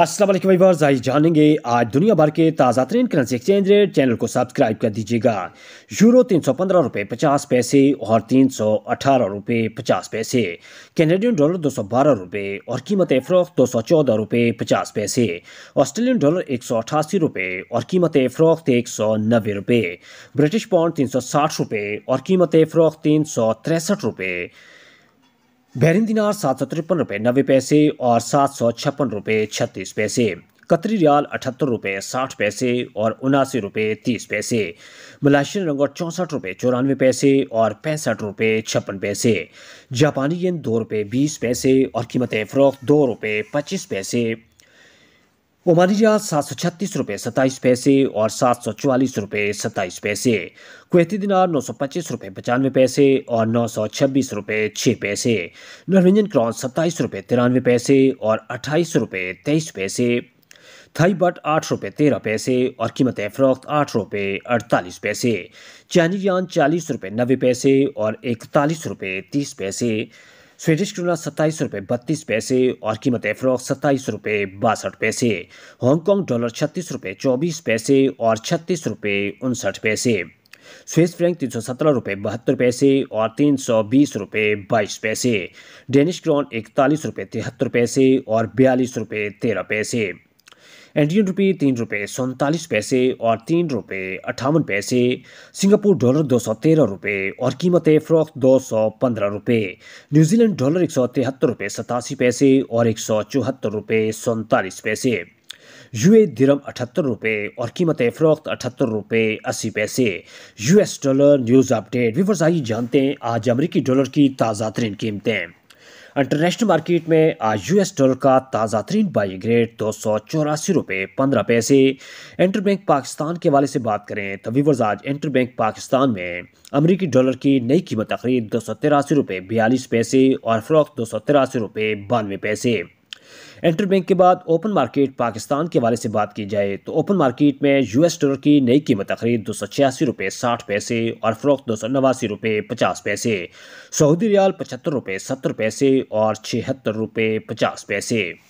असल वीवर्स आई जानेंगे आज दुनिया भर के ताज़ा तरीन करेंसी एक्सचेंज रेट चैनल को सब्सक्राइब कर दीजिएगा यूरो तीन सौ पंद्रह रुपये पचास पैसे और तीन सौ अठारह रुपये पचास पैसे कैनेडियन डॉलर दो सौ बारह रुपये और कीमत फ़रोख दो सौ चौदह रुपये पचास पैसे ऑस्ट्रेलियन डॉलर एक सौ अठासी रुपये और कीमत फ़रोख्त एक सौ नब्बे रुपये ब्रिटिश पाउंड तीन सौ साठ रुपये और कीमत फ़रोख्त तीन सौ तिरसठ रुपये बहरीन दिनार सात सौ तिरपन रुपये नब्बे पैसे और सात सौ छप्पन रुपये छत्तीस पैसे कतरी रियाल अठहत्तर रुपये साठ पैसे और उनासी रुपये तीस पैसे मलाशियन रंगोट चौंसठ रुपये चौरानवे पैसे और पैंसठ रुपये छप्पन पैसे जापानी येन दो रुपये बीस पैसे और कीमत फ़रोख्त दो रुपये पच्चीस पैसे ओमानिया सात सौ छत्तीस रुपये सत्ताईस पैसे और सात सौ चवालीस रुपये सत्ताईस पैसे कुवैती दिनार नौ सौ पच्चीस रुपये पचानवे पैसे और नौ सौ छब्बीस रुपये छः पैसे नॉर्वेजियन क्रॉन सत्ताईस रुपये तिरानवे पैसे और अट्ठाईस रुपये तेईस पैसे थाई बट आठ रुपये तेरह पैसे और कीमत फ़रोख्त आठ रुपये अड़तालीस पैसे चाइनीज यान चालीस रुपये नब्बे पैसे और इकतालीस रुपये तीस पैसे स्वेडिश क्रोना सत्ताईस रुपये बत्तीस पैसे और कीमत एफरॉक सत्ताईस रुपये बासठ पैसे हांगकॉन्ग डॉलर छत्तीस रुपये चौबीस पैसे और छत्तीस रुपये उनसठ पैसे स्विस फ्रैंक तीन सौ सत्रह रुपये बहत्तर पैसे और तीन सौ बीस रुपये बाईस पैसे डेनिश क्रॉन इकतालीस रुपये तिहत्तर पैसे और बयालीस रुपये तेरह पैसे इंडियन रुपये तीन रुपये सैंतालीस पैसे और तीन रुपये अट्ठावन पैसे सिंगापुर डॉलर दो सौ तेरह रुपये और कीमतें फ़रोख्त दो सौ पंद्रह रुपये न्यूजीलैंड डॉलर एक सौ तिहत्तर रुपये सतासी पैसे और एक सौ चौहत्तर रुपये सैंतालीस पैसे यू ए दिरम अठहत्तर रुपये और कीमत फ़रोख्त अठहत्तर रुपये अस्सी पैसे US dollar news update viewers आइए जानते हैं आज अमरीकी डॉलर की ताज़ा तरीन कीमतें इंटरनेशनल मार्केट में आज यूएस डॉलर का ताज़ा तरीन बाई ग्रेड दो सौ चौरासी रुपये पंद्रह पैसे इंटर बैंक पाकिस्तान के हवाले से बात करें तो वीवर्स आज इंटर बैंक पाकिस्तान में अमरीकी डॉलर की नई कीमत तकरीब दो सौ तिरासी रुपये बयालीस पैसे और फरोख्त दो सौ तिरासी रुपये बानवे पैसे इंटर बैंक के बाद ओपन मार्केट पाकिस्तान के हवाले से बात की जाए तो ओपन मार्केट में यूएस डॉलर की नई कीमत तकरीब दो सौ छियासी रुपये साठ पैसे और फरोख दो सौ नवासी रुपये पचास पैसे सऊदी रियाल पचहत्तर रुपये सत्तर पैसे और छिहत्तर रुपये पचास पैसे